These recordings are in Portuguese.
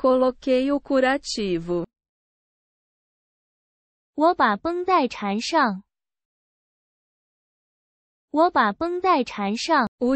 Coloquei o curativo. O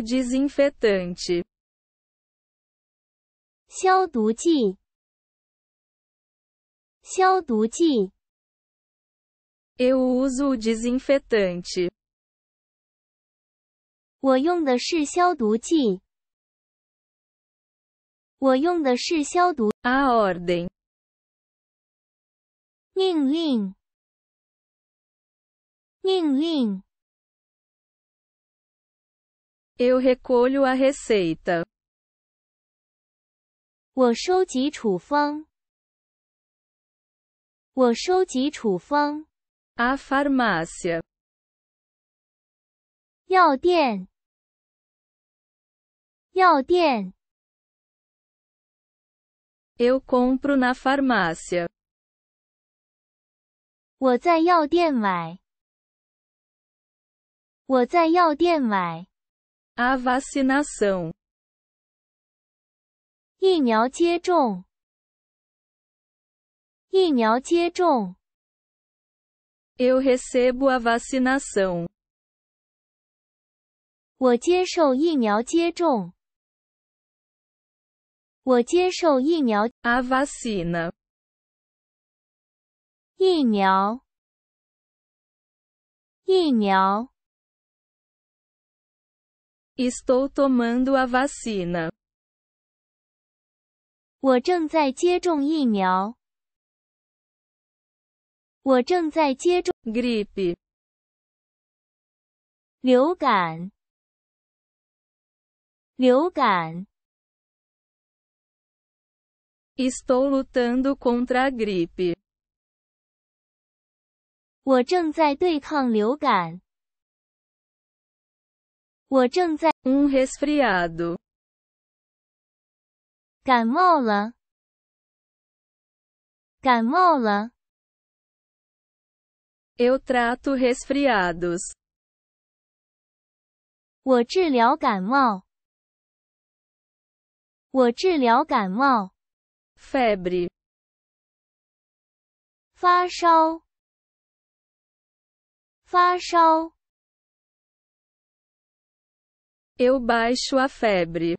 desinfetante. Eu uso o desinfetante. 我用的是消毒剂。我用的是消毒。A ordem，命令，命令。Eu recolho a receita，我收集处方。我收集处方。A farmácia，药店，药店。Eu compro na farmácia. A vacinação. Eu recebo a vacinação. 我接受疫苗接种。我接受疫苗。A vacina。疫苗。疫苗。Estou tomando a vacina。我正在接种疫苗。我正在接种。Gripe。流感。流感。Estou lutando contra a gripe. 我正在对抗流感。我正在 um resfriado. 感冒了。感冒了。Eu trato resfriados. 我治疗感冒。我治疗感冒。febre，发烧，发烧。Eu baixo a febre。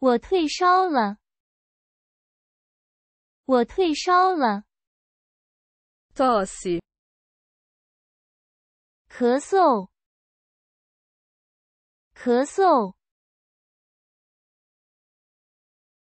我退烧了。我退烧了。tosse，咳嗽，咳嗽。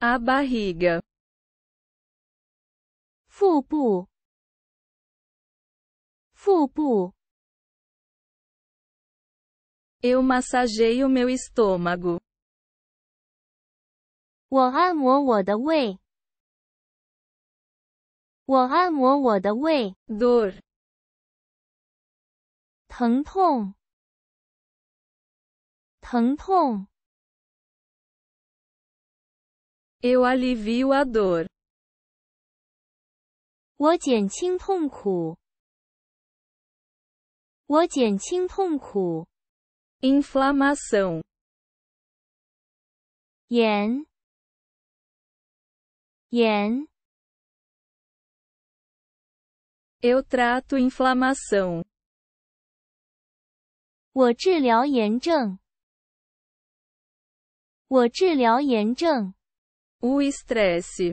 A barriga. Fubu. Fubu. Eu massageio meu estômago. 我按摩我的胃。我按摩我的胃。dor 疼痛，疼痛。eu alivio a dor. 我减轻痛苦。我减轻痛苦。Inflamação. 炎。炎。Eu trato inflamação. 我治疗炎症。我治疗炎症。o estresse.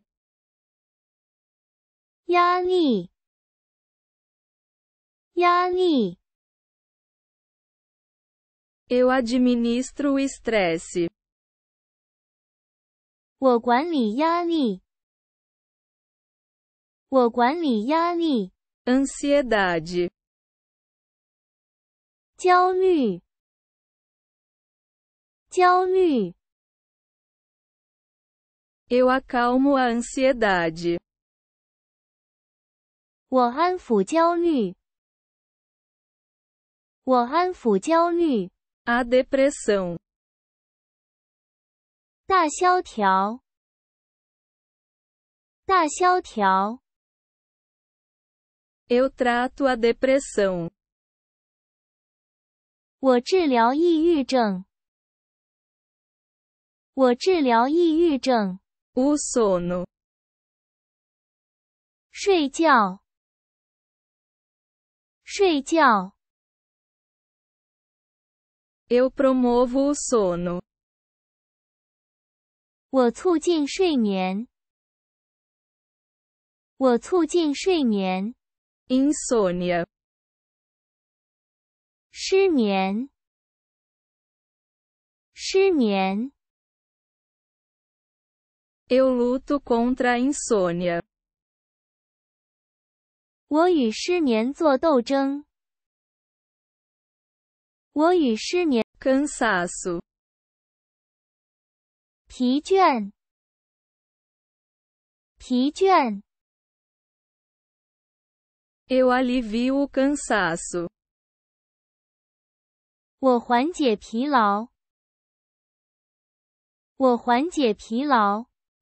Yani. Yani. Eu administro o estresse. 我管理压力。我管理压力。Ansiedade. 焦虑。焦虑。eu acalmo a ansiedade. a depressão. Eu trato a depressão. 我治疗抑郁症。我治疗抑郁症。午 sono 睡觉睡觉。Eu promovo o sono。我促进睡眠。我促进睡眠。Insônia 失眠失眠。Eu luto contra a insônia. 我与失眠作斗争。我与失眠 cansaço, Eu alivio o cansaço, 我缓解疲劳。我缓解疲劳。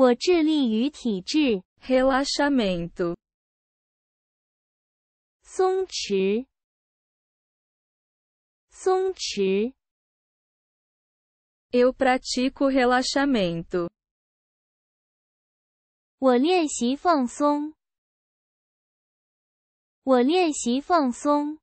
我致力于体质。Relaxamento，松弛，松弛。Eu pratico relaxamento。我练习放松。我练习放松。